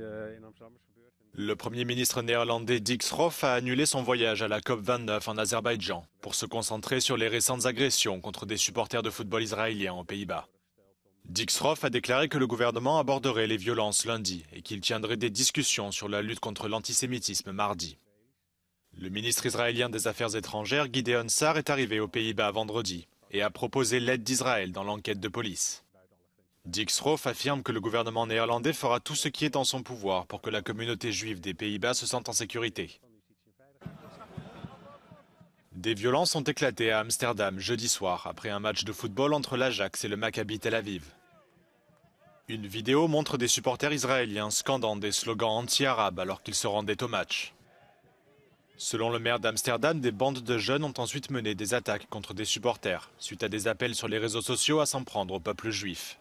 Euh, le Premier ministre néerlandais Dix a annulé son voyage à la COP29 en Azerbaïdjan pour se concentrer sur les récentes agressions contre des supporters de football israéliens aux Pays-Bas. Dix a déclaré que le gouvernement aborderait les violences lundi et qu'il tiendrait des discussions sur la lutte contre l'antisémitisme mardi. Le ministre israélien des Affaires étrangères, Gideon Sar, est arrivé aux Pays-Bas vendredi et a proposé l'aide d'Israël dans l'enquête de police roth affirme que le gouvernement néerlandais fera tout ce qui est en son pouvoir pour que la communauté juive des Pays-Bas se sente en sécurité. Des violences ont éclaté à Amsterdam jeudi soir après un match de football entre l'Ajax et le Maccabi Tel Aviv. Une vidéo montre des supporters israéliens scandant des slogans anti-arabes alors qu'ils se rendaient au match. Selon le maire d'Amsterdam, des bandes de jeunes ont ensuite mené des attaques contre des supporters, suite à des appels sur les réseaux sociaux à s'en prendre au peuple juif.